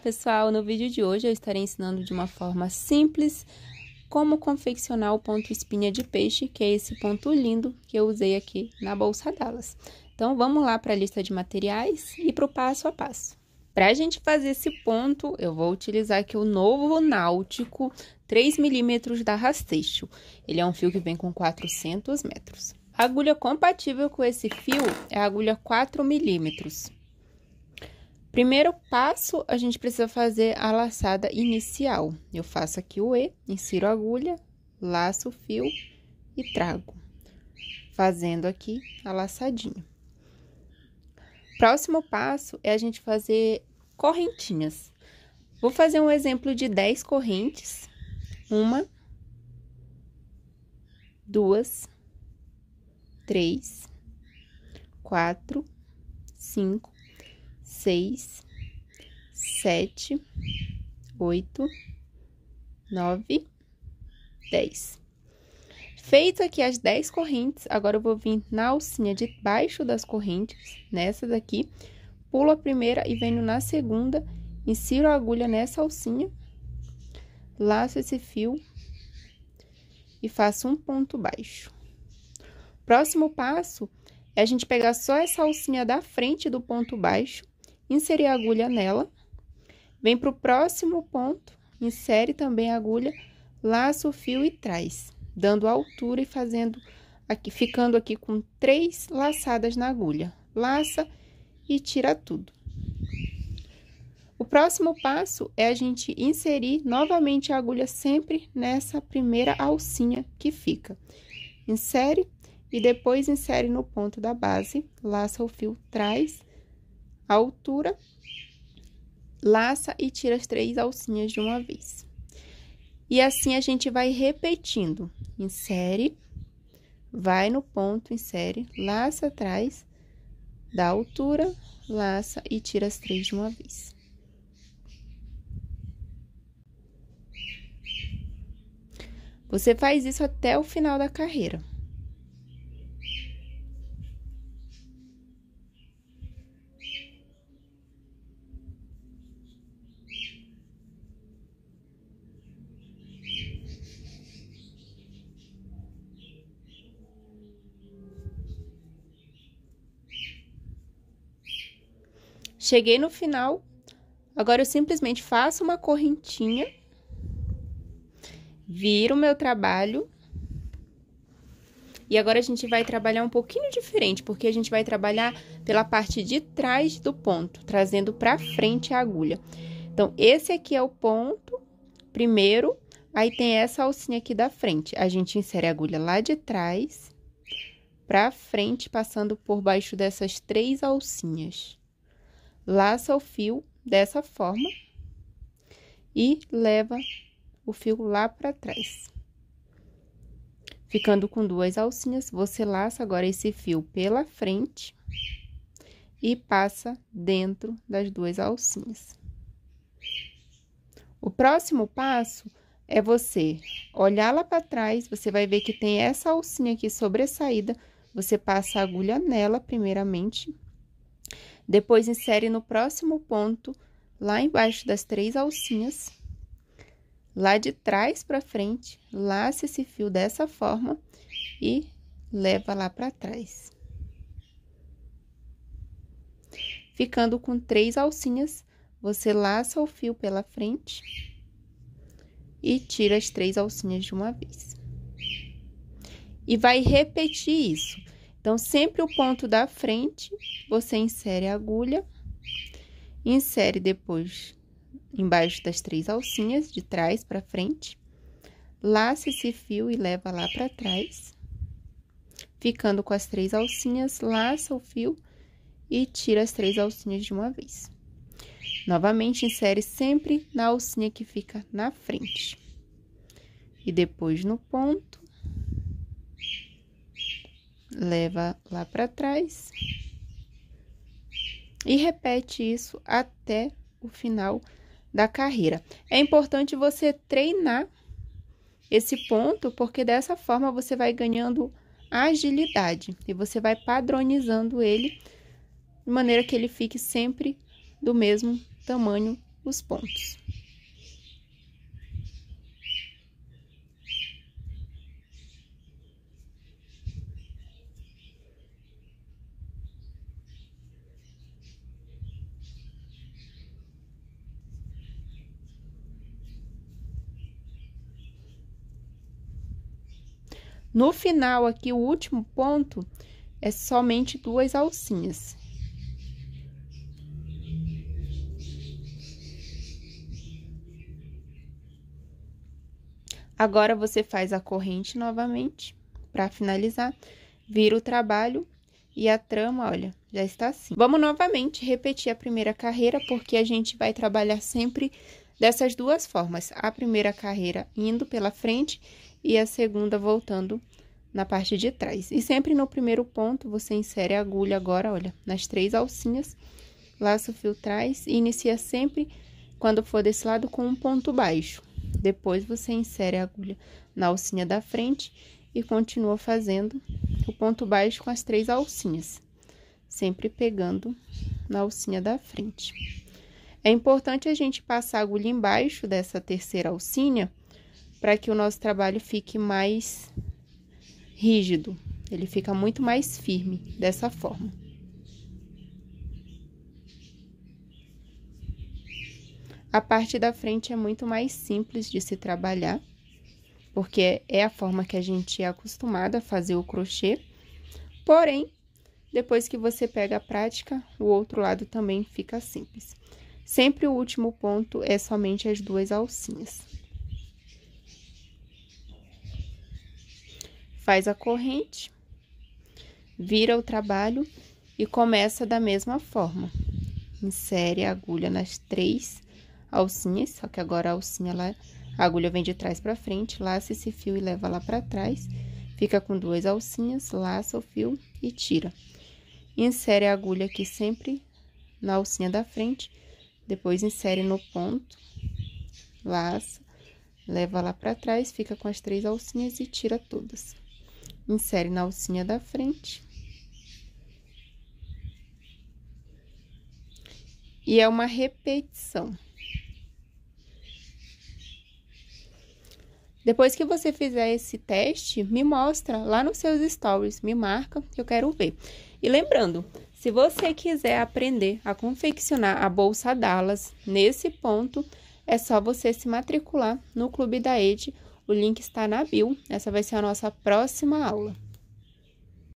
Pessoal, no vídeo de hoje eu estarei ensinando de uma forma simples como confeccionar o ponto espinha de peixe, que é esse ponto lindo que eu usei aqui na bolsa delas. Então, vamos lá para a lista de materiais e para o passo a passo. Para a gente fazer esse ponto, eu vou utilizar aqui o novo Náutico 3 milímetros da Rastecho. Ele é um fio que vem com 400 metros. A agulha compatível com esse fio é a agulha 4 milímetros. Primeiro passo, a gente precisa fazer a laçada inicial. Eu faço aqui o E, insiro a agulha, laço o fio e trago, fazendo aqui a laçadinha. Próximo passo é a gente fazer correntinhas. Vou fazer um exemplo de 10 correntes. Uma, duas, três, quatro, cinco, seis, sete, oito, nove, dez. Feito aqui as 10 correntes, agora eu vou vir na alcinha de baixo das correntes, nessa daqui, pulo a primeira e venho na segunda, insiro a agulha nessa alcinha, laço esse fio e faço um ponto baixo. Próximo passo é a gente pegar só essa alcinha da frente do ponto baixo inserir a agulha nela. Vem para o próximo ponto, insere também a agulha, laça o fio e traz, dando altura e fazendo aqui, ficando aqui com três laçadas na agulha. Laça e tira tudo. O próximo passo é a gente inserir novamente a agulha sempre nessa primeira alcinha que fica. Insere e depois insere no ponto da base, laça o fio, traz a altura, laça e tira as três alcinhas de uma vez. E assim a gente vai repetindo. Insere, vai no ponto, insere, laça atrás da altura, laça e tira as três de uma vez. Você faz isso até o final da carreira. Cheguei no final, agora eu simplesmente faço uma correntinha, viro o meu trabalho. E agora a gente vai trabalhar um pouquinho diferente, porque a gente vai trabalhar pela parte de trás do ponto, trazendo para frente a agulha. Então, esse aqui é o ponto primeiro, aí tem essa alcinha aqui da frente. A gente insere a agulha lá de trás para frente, passando por baixo dessas três alcinhas laça o fio dessa forma e leva o fio lá para trás. Ficando com duas alcinhas, você laça agora esse fio pela frente e passa dentro das duas alcinhas. O próximo passo é você olhar lá para trás, você vai ver que tem essa alcinha aqui sobressaída, você passa a agulha nela primeiramente depois insere no próximo ponto, lá embaixo das três alcinhas, lá de trás para frente, laça esse fio dessa forma e leva lá para trás. Ficando com três alcinhas, você laça o fio pela frente e tira as três alcinhas de uma vez. E vai repetir isso. Então, sempre o ponto da frente, você insere a agulha, insere depois embaixo das três alcinhas, de trás para frente, laça esse fio e leva lá para trás, ficando com as três alcinhas, laça o fio e tira as três alcinhas de uma vez. Novamente, insere sempre na alcinha que fica na frente. E depois no ponto, leva lá para trás e repete isso até o final da carreira. É importante você treinar esse ponto, porque dessa forma você vai ganhando agilidade e você vai padronizando ele de maneira que ele fique sempre do mesmo tamanho os pontos. No final, aqui, o último ponto é somente duas alcinhas. Agora, você faz a corrente novamente para finalizar, vira o trabalho e a trama, olha, já está assim. Vamos novamente repetir a primeira carreira, porque a gente vai trabalhar sempre dessas duas formas. A primeira carreira indo pela frente e a segunda voltando na parte de trás. E sempre no primeiro ponto, você insere a agulha agora, olha, nas três alcinhas, laço fio trás e inicia sempre, quando for desse lado, com um ponto baixo. Depois, você insere a agulha na alcinha da frente e continua fazendo o ponto baixo com as três alcinhas, sempre pegando na alcinha da frente. É importante a gente passar a agulha embaixo dessa terceira alcinha, para que o nosso trabalho fique mais rígido, ele fica muito mais firme dessa forma. A parte da frente é muito mais simples de se trabalhar, porque é a forma que a gente é acostumado a fazer o crochê. Porém, depois que você pega a prática, o outro lado também fica simples. Sempre o último ponto é somente as duas alcinhas. faz a corrente, vira o trabalho e começa da mesma forma. Insere a agulha nas três alcinhas, só que agora a alcinha lá, a agulha vem de trás para frente, laça esse fio e leva lá para trás. Fica com duas alcinhas, laça o fio e tira. Insere a agulha aqui sempre na alcinha da frente, depois insere no ponto, laça, leva lá para trás, fica com as três alcinhas e tira todas. Insere na alcinha da frente. E é uma repetição. Depois que você fizer esse teste, me mostra lá nos seus stories, me marca, que eu quero ver. E lembrando, se você quiser aprender a confeccionar a bolsa Dallas nesse ponto, é só você se matricular no Clube da Ed o link está na bio. Essa vai ser a nossa próxima aula.